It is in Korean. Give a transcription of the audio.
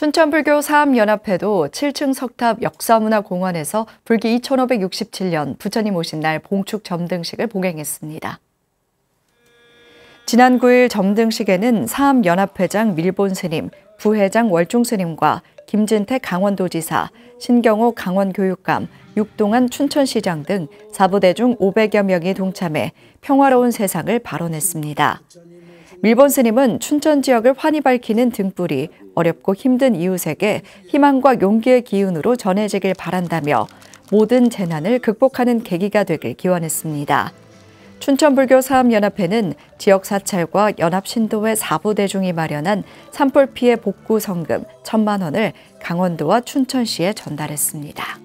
춘천불교 사암연합회도 7층 석탑 역사문화공원에서 불기 2567년 부처님 오신 날 봉축 점등식을 봉행했습니다. 지난 9일 점등식에는 사암연합회장 밀본스님, 부회장 월중스님과 김진태 강원도지사, 신경호 강원교육감, 육동안 춘천시장 등 사부대중 500여 명이 동참해 평화로운 세상을 발언했습니다. 밀본 스님은 춘천 지역을 환히 밝히는 등불이 어렵고 힘든 이웃에게 희망과 용기의 기운으로 전해지길 바란다며 모든 재난을 극복하는 계기가 되길 기원했습니다. 춘천불교사업연합회는 지역 사찰과 연합신도회 사부대중이 마련한 산불 피해 복구 성금 천만 원을 강원도와 춘천시에 전달했습니다.